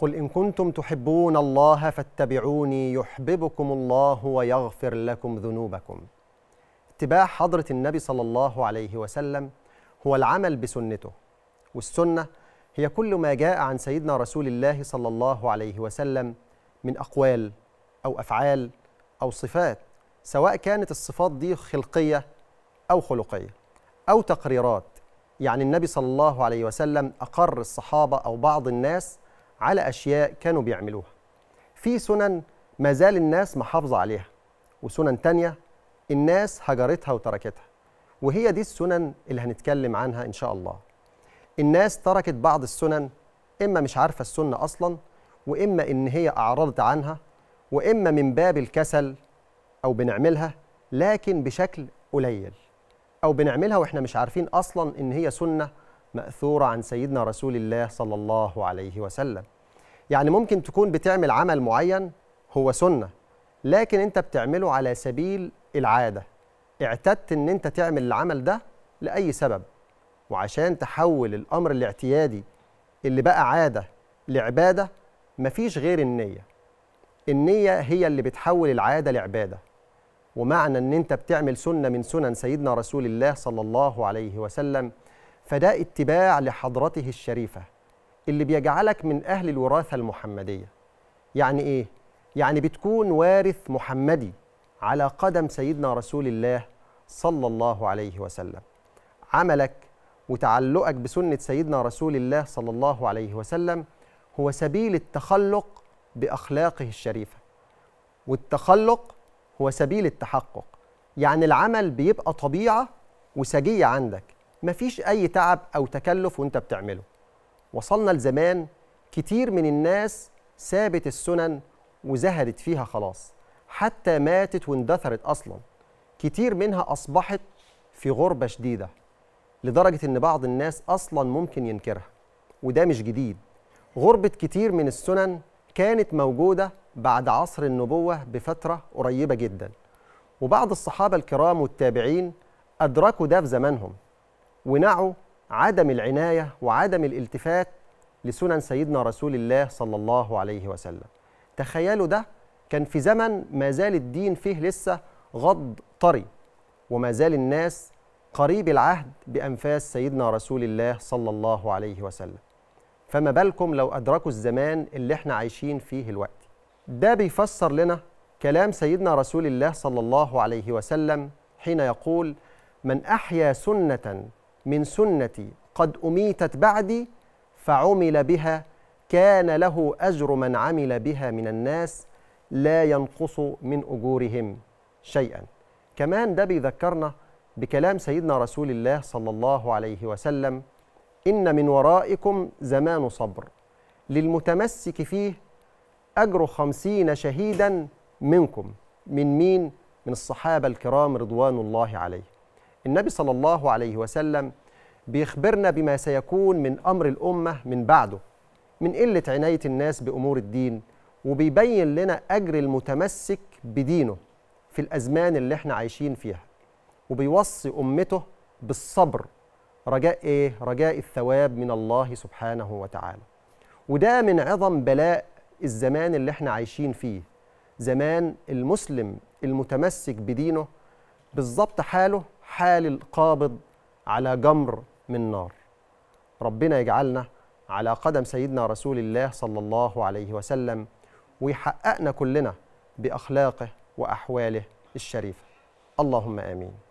قل إن كنتم تحبون الله فاتبعوني يحببكم الله ويغفر لكم ذنوبكم اتباع حضرة النبي صلى الله عليه وسلم هو العمل بسنته والسنة هي كل ما جاء عن سيدنا رسول الله صلى الله عليه وسلم من أقوال أو أفعال أو صفات سواء كانت الصفات دي خلقية أو خلقية أو تقريرات يعني النبي صلى الله عليه وسلم أقر الصحابة أو بعض الناس على أشياء كانوا بيعملوها في سنن ما زال الناس محافظة عليها وسنن تانية الناس هجرتها وتركتها وهي دي السنن اللي هنتكلم عنها إن شاء الله الناس تركت بعض السنن إما مش عارفة السنة أصلا وإما إن هي أعرضت عنها وإما من باب الكسل أو بنعملها لكن بشكل قليل أو بنعملها وإحنا مش عارفين أصلا إن هي سنة مأثورة عن سيدنا رسول الله صلى الله عليه وسلم يعني ممكن تكون بتعمل عمل معين هو سنة لكن أنت بتعمله على سبيل العادة اعتدت أن أنت تعمل العمل ده لأي سبب وعشان تحول الأمر الاعتيادي اللي بقى عادة لعبادة مفيش غير النية النية هي اللي بتحول العادة لعبادة ومعنى أن أنت بتعمل سنة من سنن سيدنا رسول الله صلى الله عليه وسلم فده اتباع لحضرته الشريفة اللي بيجعلك من أهل الوراثة المحمدية يعني إيه؟ يعني بتكون وارث محمدي على قدم سيدنا رسول الله صلى الله عليه وسلم عملك وتعلقك بسنة سيدنا رسول الله صلى الله عليه وسلم هو سبيل التخلق بأخلاقه الشريفة والتخلق هو سبيل التحقق يعني العمل بيبقى طبيعة وسجية عندك مفيش أي تعب أو تكلف وأنت بتعمله وصلنا لزمان كتير من الناس سابت السنن وزهدت فيها خلاص حتى ماتت واندثرت أصلا كتير منها أصبحت في غربة شديدة لدرجة إن بعض الناس أصلا ممكن ينكرها وده مش جديد غربة كتير من السنن كانت موجودة بعد عصر النبوة بفترة قريبة جدا وبعض الصحابة الكرام والتابعين أدركوا ده في زمانهم ونعوا عدم العناية وعدم الالتفات لسنن سيدنا رسول الله صلى الله عليه وسلم تخيلوا ده كان في زمن ما زال الدين فيه لسه غض طري وما زال الناس قريب العهد بأنفاس سيدنا رسول الله صلى الله عليه وسلم فما بالكم لو أدركوا الزمان اللي احنا عايشين فيه الوقت ده بيفسر لنا كلام سيدنا رسول الله صلى الله عليه وسلم حين يقول من أحيا سنة من سنتي قد أميتت بعدي فعمل بها كان له أجر من عمل بها من الناس لا ينقص من أجورهم شيئا كمان ده بيذكرنا بكلام سيدنا رسول الله صلى الله عليه وسلم إن من ورائكم زمان صبر للمتمسك فيه أجر خمسين شهيدا منكم من مين؟ من الصحابة الكرام رضوان الله عليه النبي صلى الله عليه وسلم بيخبرنا بما سيكون من أمر الأمة من بعده من قلة عناية الناس بأمور الدين وبيبين لنا أجر المتمسك بدينه في الأزمان اللي احنا عايشين فيها وبيوصي أمته بالصبر رجاء إيه؟ رجاء الثواب من الله سبحانه وتعالى وده من عظم بلاء الزمان اللي احنا عايشين فيه زمان المسلم المتمسك بدينه بالظبط حاله حال القابض على جمر من نار ربنا يجعلنا على قدم سيدنا رسول الله صلى الله عليه وسلم ويحققنا كلنا باخلاقه واحواله الشريفه اللهم امين